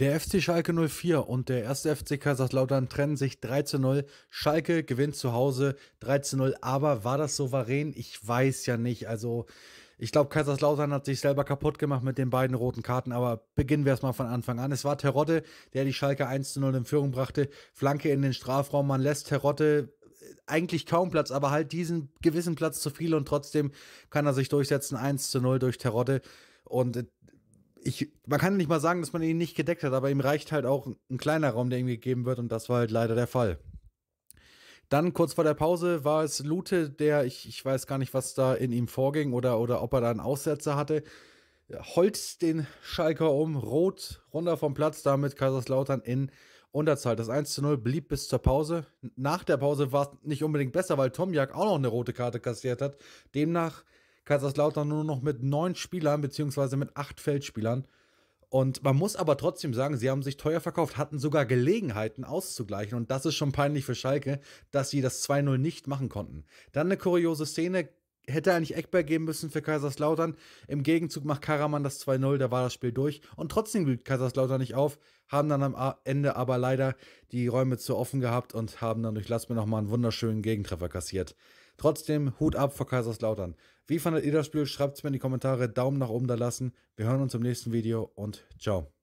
Der FC Schalke 04 und der erste FC Kaiserslautern trennen sich 3 zu 0. Schalke gewinnt zu Hause 3 zu 0. Aber war das souverän? Ich weiß ja nicht. Also, ich glaube, Kaiserslautern hat sich selber kaputt gemacht mit den beiden roten Karten. Aber beginnen wir es mal von Anfang an. Es war Terodde, der die Schalke 1 zu 0 in Führung brachte. Flanke in den Strafraum. Man lässt Terodde äh, eigentlich kaum Platz, aber halt diesen gewissen Platz zu viel und trotzdem kann er sich durchsetzen. 1 zu 0 durch Terodde. Und äh, ich, man kann nicht mal sagen, dass man ihn nicht gedeckt hat, aber ihm reicht halt auch ein kleiner Raum, der ihm gegeben wird und das war halt leider der Fall. Dann kurz vor der Pause war es Lute, der, ich, ich weiß gar nicht, was da in ihm vorging oder, oder ob er da einen Aussetzer hatte, holzt den Schalker um, rot, runter vom Platz, damit Kaiserslautern in Unterzahl. Das 1 zu 0 blieb bis zur Pause. Nach der Pause war es nicht unbedingt besser, weil Tomjak auch noch eine rote Karte kassiert hat. Demnach Kaiserslautern nur noch mit neun Spielern beziehungsweise mit acht Feldspielern. Und man muss aber trotzdem sagen, sie haben sich teuer verkauft, hatten sogar Gelegenheiten auszugleichen. Und das ist schon peinlich für Schalke, dass sie das 2-0 nicht machen konnten. Dann eine kuriose Szene, hätte eigentlich nicht Eckberg geben müssen für Kaiserslautern. Im Gegenzug macht Karaman das 2-0, da war das Spiel durch. Und trotzdem blüht Kaiserslautern nicht auf, haben dann am Ende aber leider die Räume zu offen gehabt und haben dann durch Lass mir nochmal einen wunderschönen Gegentreffer kassiert. Trotzdem Hut ab vor Kaiserslautern. Wie fandet ihr das Spiel? Schreibt es mir in die Kommentare, Daumen nach oben da lassen. Wir hören uns im nächsten Video und ciao.